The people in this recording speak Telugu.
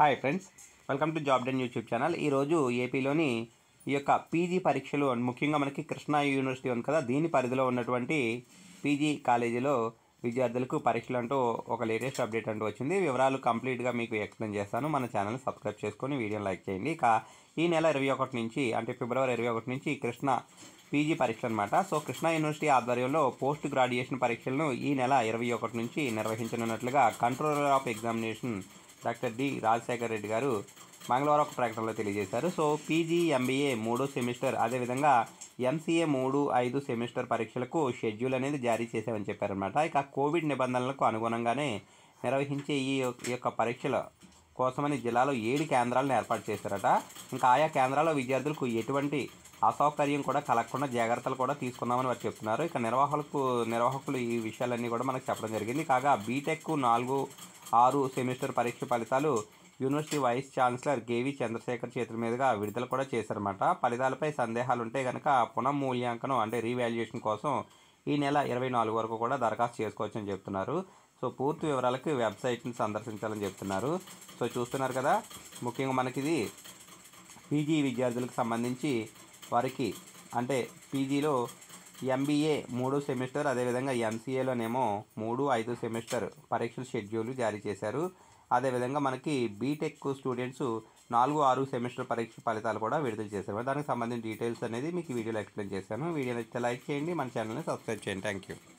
hi friends welcome to job den YouTube channel ఈరోజు ఏపీలోని ఈ యొక్క పీజీ పరీక్షలు ముఖ్యంగా మనకి కృష్ణా యూనివర్సిటీ ఉంది కదా దీని పరిధిలో ఉన్నటువంటి పీజీ కాలేజీలో విద్యార్థులకు పరీక్షలు అంటూ ఒక లేటెస్ట్ అప్డేట్ అంటూ వచ్చింది వివరాలు కంప్లీట్గా మీకు ఎక్స్ప్లెయిన్ చేస్తాను మన ఛానల్ని సబ్స్క్రైబ్ చేసుకొని వీడియో లైక్ చేయండి ఇక ఈ నెల ఇరవై ఒకటి నుంచి అంటే ఫిబ్రవరి ఇరవై ఒకటి నుంచి కృష్ణ పీజీ పరీక్షలు అనమాట సో కృష్ణా యూనివర్సిటీ ఆధ్వర్యంలో పోస్ట్ గ్రాడ్యుయేషన్ పరీక్షలను ఈ నెల ఇరవై ఒకటి నుంచి నిర్వహించనున్నట్లుగా controller of examination doctor D Rajasekhar Reddy garu మంగళవారం ఒక ప్రకటనలో తెలియజేశారు సో పీజీ ఎంబీఏ మూడో సెమిస్టర్ అదేవిధంగా ఎంసీఏ మూడు ఐదు సెమిస్టర్ పరీక్షలకు షెడ్యూల్ అనేది జారీ చేశామని చెప్పారనమాట ఇక కోవిడ్ నిబంధనలకు అనుగుణంగానే నిర్వహించే ఈ యొక్క పరీక్షల కోసమని జిల్లాలో ఏడు కేంద్రాలను ఏర్పాటు చేశారట ఇంకా ఆయా కేంద్రాల్లో విద్యార్థులకు ఎటువంటి అసౌకర్యం కూడా కలగకుండా జాగ్రత్తలు కూడా తీసుకున్నామని వారు చెప్తున్నారు ఇక నిర్వాహకులకు నిర్వాహకులు ఈ విషయాలన్నీ కూడా మనకు చెప్పడం జరిగింది కాగా బీటెక్ నాలుగు ఆరు సెమిస్టర్ పరీక్ష ఫలితాలు university vice chancellor KV Chandrasekhar చేతుల మీదుగా విడుదల కూడా చేశారన్నమాట ఫలితాలపై సందేహాలు ఉంటే కనుక పునఃమూల్యాంకనం అంటే రీవాల్యుయేషన్ కోసం ఈ నెల ఇరవై నాలుగు వరకు కూడా దరఖాస్తు చేసుకోవచ్చని చెప్తున్నారు సో పూర్తి వివరాలకు వెబ్సైట్ని సందర్శించాలని చెప్తున్నారు సో చూస్తున్నారు కదా ముఖ్యంగా మనకి ఇది పీజీ విద్యార్థులకు సంబంధించి వారికి అంటే పీజీలో ఎంబీఏ మూడో సెమిస్టర్ అదేవిధంగా ఎంసీఏలోనేమో మూడు ఐదు సెమిస్టర్ పరీక్షల షెడ్యూల్ జారీ చేశారు అదేవిధంగా మనకి బీటెక్ స్టూడెంట్స్ నాలుగు ఆరు సెమిస్టర్ పరీక్ష ఫలితాలు కూడా విడుదల చేశారు దానికి సంబంధించిన డీటెయిల్స్ అనేది మీకు వీడియోలో ఎక్స్ప్లెయిన్ చేశాను వీడియో నచ్చితే లైక్ చేయండి మన ఛానల్ని సబ్స్క్రైబ్ చేయండి థ్యాంక్ యూ